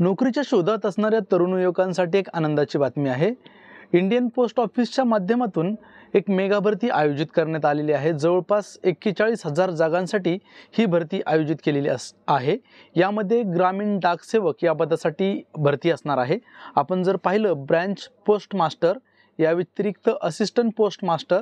नोकरीच्या शोधात असणाऱ्या तरुण युवकांसाठी एक आनंदाची बातमी आहे इंडियन पोस्ट ऑफिसच्या माध्यमातून एक मेगा भरती आयोजित करण्यात आलेली आहे जवळपास एक्केचाळीस हजार जागांसाठी ही भरती आयोजित केलेली अस आहे यामध्ये ग्रामीण डाकसेवक या पदासाठी भरती असणार आहे आपण जर पाहिलं ब्रँच पोस्ट मास्टर या व्यतिरिक्त असिस्टंट पोस्ट मास्टर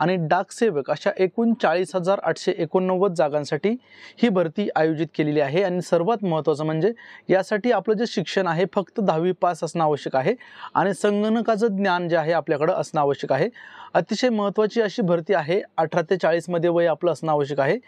आणि डाकसेवक अशा एकूण चाळीस हजार आठशे एकोणनव्वद जागांसाठी ही भरती आयोजित केलेली आहे आणि सर्वात महत्त्वाचं म्हणजे यासाठी आपलं जे शिक्षण आहे फक्त दहावी पास असणं आवश्यक आहे आणि संगणकाचं ज्ञान जे आहे आपल्याकडं असणं आवश्यक आहे अतिशय महत्त्वाची अशी भरती आहे अठरा ते चाळीसमध्ये वय आपलं असणं आवश्यक आहे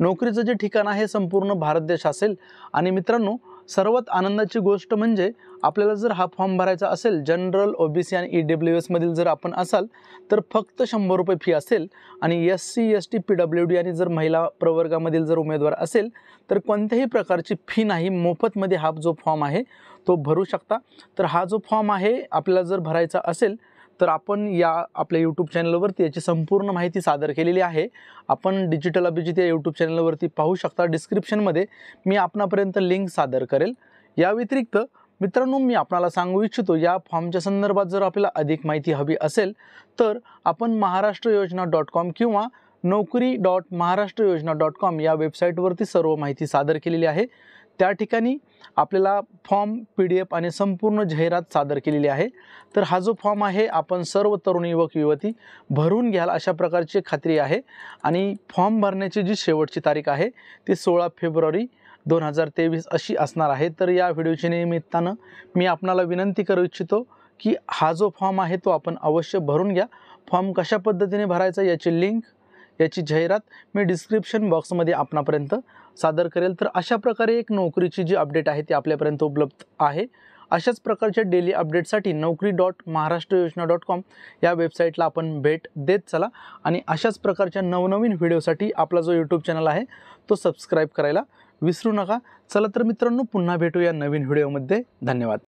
नोकरीचं जे ठिकाण आहे संपूर्ण भारत देश असेल आणि मित्रांनो सर्वात आनंदाची गोष्ट म्हणजे आपल्याला जर हा फॉर्म भरायचा असेल जनरल ओ बी सी आणि ई e डब्ल्यू एसमधील जर आपण असाल तर फक्त शंभर रुपये फी असेल आणि S C S T P W D आणि जर महिला प्रवर्गामधील जर उमेदवार असेल तर कोणत्याही प्रकारची फी नाही मोफतमध्ये हा जो फॉर्म आहे तो भरू शकता तर हा जो फॉर्म आहे आपल्याला जर भरायचा असेल तर आपण या आपल्या यूट्यूब चॅनलवरती याची संपूर्ण माहिती सादर केलेली आहे आपण डिजिटल अभिजित या यूट्यूब चॅनलवरती पाहू शकता डिस्क्रिप्शनमध्ये मी आपणापर्यंत लिंक सादर करेल या व्यतिरिक्त मित्रांनो मी आपणाला सांगू इच्छितो या फॉर्मच्या संदर्भात जर आपल्याला अधिक माहिती हवी असेल तर आपण महाराष्ट्र योजना डॉट कॉम किंवा नोकरी डॉट महाराष्ट्र योजना डॉट कॉम या वेबसाईटवरती सर्व माहिती सादर केलेली आहे त्या ठिकाणी आपल्याला फॉर्म पी डी एफ आणि संपूर्ण जाहिरात सादर केलेली आहे तर हा जो फॉर्म आहे आपण सर्व तरुण युवक युवती भरून घ्याल अशा प्रकारची खात्री आहे आणि फॉर्म भरण्याची जी शेवटची तारीख आहे ती सोळा फेब्रुवारी दोन हजार तेवीस अशी असणार आहे तर या व्हिडिओच्या निमित्तानं मी आपणाला विनंती करू इच्छितो की हा जो फॉर्म आहे तो आपण अवश्य भरून घ्या फॉर्म कशा पद्धतीने भरायचा याची लिंक याची जाहिरात मी डिस्क्रिप्शन बॉक्समध्ये आपणापर्यंत सादर करेल तर अशा प्रकारे एक नोकरीची जी अपडेट आहे ती आपल्यापर्यंत उपलब्ध आहे अशाच प्रकारच्या डेली अपडेटसाठी नोकरी डॉट महाराष्ट्र योजना डॉट कॉम या वेबसाईटला आपण भेट देत चला आणि अशाच प्रकारच्या नवनवीन व्हिडिओसाठी आपला जो यूट्यूब चॅनल आहे तो सबस्क्राईब करायला विसरू नका चला तर मित्रांनो पुन्हा भेटूया नवीन व्हिडिओमध्ये धन्यवाद